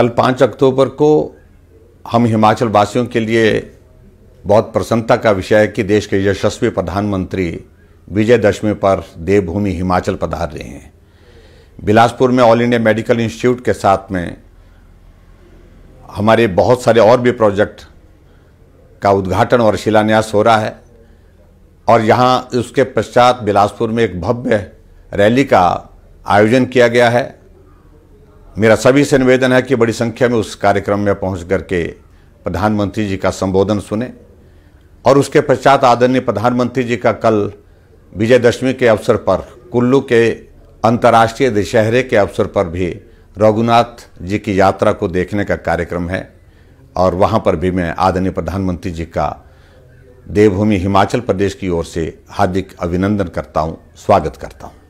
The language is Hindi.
कल पाँच अक्टूबर को हम हिमाचल वासियों के लिए बहुत प्रसन्नता का विषय है कि देश के यशस्वी प्रधानमंत्री विजयदशमी पर देवभूमि हिमाचल पधार रहे हैं बिलासपुर में ऑल इंडिया मेडिकल इंस्टीट्यूट के साथ में हमारे बहुत सारे और भी प्रोजेक्ट का उद्घाटन और शिलान्यास हो रहा है और यहाँ उसके पश्चात बिलासपुर में एक भव्य रैली का आयोजन किया गया है मेरा सभी से निवेदन है कि बड़ी संख्या में उस कार्यक्रम में पहुंच करके प्रधानमंत्री जी का संबोधन सुने और उसके पश्चात आदरणीय प्रधानमंत्री जी का कल विजयदशमी के अवसर पर कुल्लू के अंतर्राष्ट्रीय दशहरे के अवसर पर भी रघुनाथ जी की यात्रा को देखने का कार्यक्रम है और वहाँ पर भी मैं आदरणीय प्रधानमंत्री जी का देवभूमि हिमाचल प्रदेश की ओर से हार्दिक अभिनंदन करता हूँ स्वागत करता हूँ